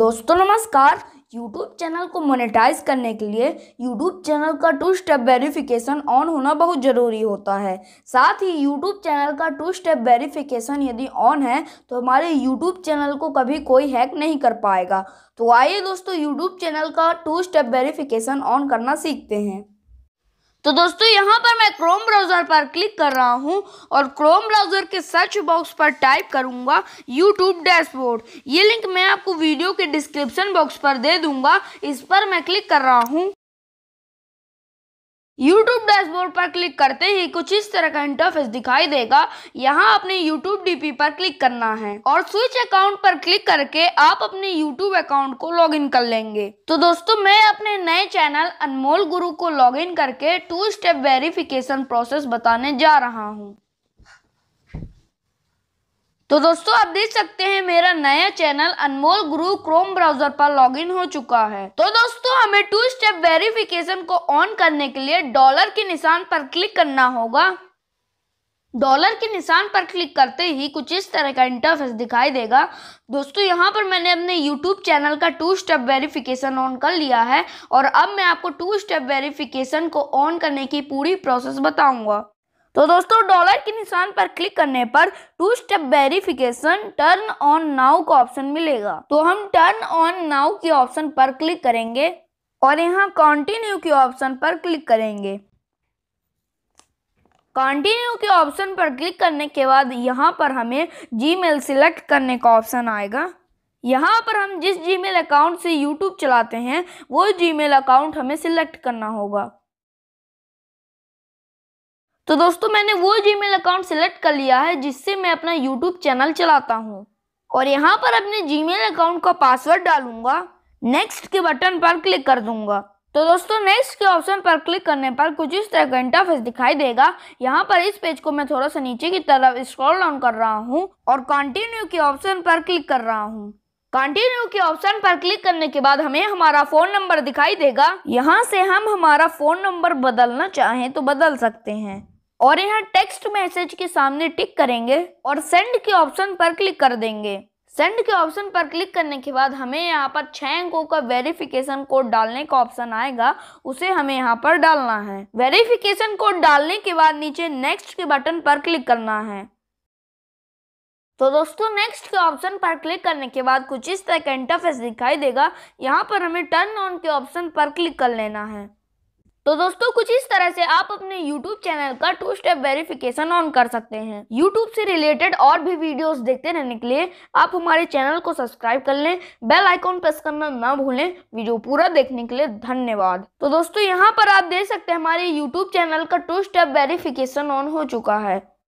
दोस्तों नमस्कार YouTube channel को मोनेटाइज करने के लिए YouTube चैनल का टू स्टेप वेरिफिकेशन ऑन होना बहुत ज़रूरी होता है साथ ही YouTube चैनल का टू स्टेप वेरिफिकेशन यदि ऑन है तो हमारे YouTube चैनल को कभी कोई हैक नहीं कर पाएगा तो आइए दोस्तों YouTube चैनल का टू स्टेप वेरिफिकेशन ऑन करना सीखते हैं तो दोस्तों यहाँ पर मैं क्रोम ब्राउज़र पर क्लिक कर रहा हूँ और क्रोम ब्राउज़र के सर्च बॉक्स पर टाइप करूँगा यूट्यूब डैशबोर्ड ये लिंक मैं आपको वीडियो के डिस्क्रिप्शन बॉक्स पर दे दूँगा इस पर मैं क्लिक कर रहा हूँ YouTube डैशबोर्ड पर क्लिक करते ही कुछ इस तरह का इंटरफेस दिखाई देगा यहाँ अपने YouTube DP पर क्लिक करना है और स्विच अकाउंट पर क्लिक करके आप अपने YouTube अकाउंट को लॉगिन कर लेंगे तो दोस्तों मैं अपने नए चैनल अनमोल गुरु को लॉगिन करके टू स्टेप वेरिफिकेशन प्रोसेस बताने जा रहा हूँ तो दोस्तों आप देख सकते हैं मेरा नया चैनल अनमोल गुरु क्रोम ब्राउजर पर लॉगिन हो चुका है तो दोस्तों हमें टू स्टेप वेरिफिकेशन को ऑन करने के लिए डॉलर के निशान पर क्लिक करना होगा डॉलर के निशान पर क्लिक करते ही कुछ इस तरह का इंटरफेस दिखाई देगा दोस्तों यहाँ पर मैंने अपने यूट्यूब चैनल का टू स्टेप वेरिफिकेशन ऑन कर लिया है और अब मैं आपको टू स्टेप वेरिफिकेशन को ऑन करने की पूरी प्रोसेस बताऊंगा तो दोस्तों डॉलर के निशान पर क्लिक करने पर two step verification turn on now का ऑप्शन मिलेगा तो हम टर्न ऑन नाउ के ऑप्शन पर क्लिक करेंगे और यहाँ कंटिन्यू के ऑप्शन पर क्लिक करेंगे कंटिन्यू के ऑप्शन पर क्लिक करने के बाद यहाँ पर हमें जीमेल सिलेक्ट करने का ऑप्शन आएगा यहाँ पर हम जिस जीमेल अकाउंट से यूट्यूब चलाते हैं वो जीमेल अकाउंट हमें सिलेक्ट करना होगा तो दोस्तों मैंने वो जीमेल अकाउंट सेलेक्ट कर लिया है जिससे मैं अपना यूट्यूब चैनल चलाता हूँ और यहाँ पर अपने जीमेल अकाउंट का पासवर्ड डालूंगा नेक्स्ट के बटन पर क्लिक कर दूंगा तो दोस्तों नेक्स्ट के ऑप्शन पर क्लिक करने पर कुछ इस तरह का इंटरफेस दिखाई देगा यहाँ पर इस पेज को मैं थोड़ा सा नीचे की तरफ स्क्रॉल डाउन कर रहा हूँ और कंटिन्यू के ऑप्शन पर क्लिक कर रहा हूँ कंटिन्यू के ऑप्शन पर क्लिक करने के बाद हमें हमारा फोन नंबर दिखाई देगा यहाँ से हम हमारा फोन नंबर बदलना चाहें तो बदल सकते हैं और यहाँ टेक्स्ट मैसेज के सामने टिक करेंगे और सेंड के ऑप्शन पर क्लिक कर देंगे सेंड के ऑप्शन पर क्लिक करने के बाद हमें यहाँ पर छह अंकों का वेरिफिकेशन कोड डालने का ऑप्शन आएगा उसे हमें यहाँ पर डालना है वेरिफिकेशन कोड डालने के बाद नीचे नेक्स्ट के बटन पर क्लिक करना है तो दोस्तों नेक्स्ट के ऑप्शन पर क्लिक करने के बाद कुछ इस तरह का इंटरफेस दिखाई देगा यहाँ पर हमें टर्न ऑन के ऑप्शन पर क्लिक कर लेना है तो दोस्तों कुछ इस तरह से आप अपने YouTube चैनल का टू स्टेप वेरिफिकेशन ऑन कर सकते हैं YouTube से रिलेटेड और भी वीडियोस देखते रहने के लिए आप हमारे चैनल को सब्सक्राइब कर लें बेल आइकॉन प्रेस करना ना भूलें वीडियो पूरा देखने के लिए धन्यवाद तो दोस्तों यहाँ पर आप देख सकते हैं हमारे यूट्यूब चैनल का टू स्टेप वेरिफिकेशन ऑन हो चुका है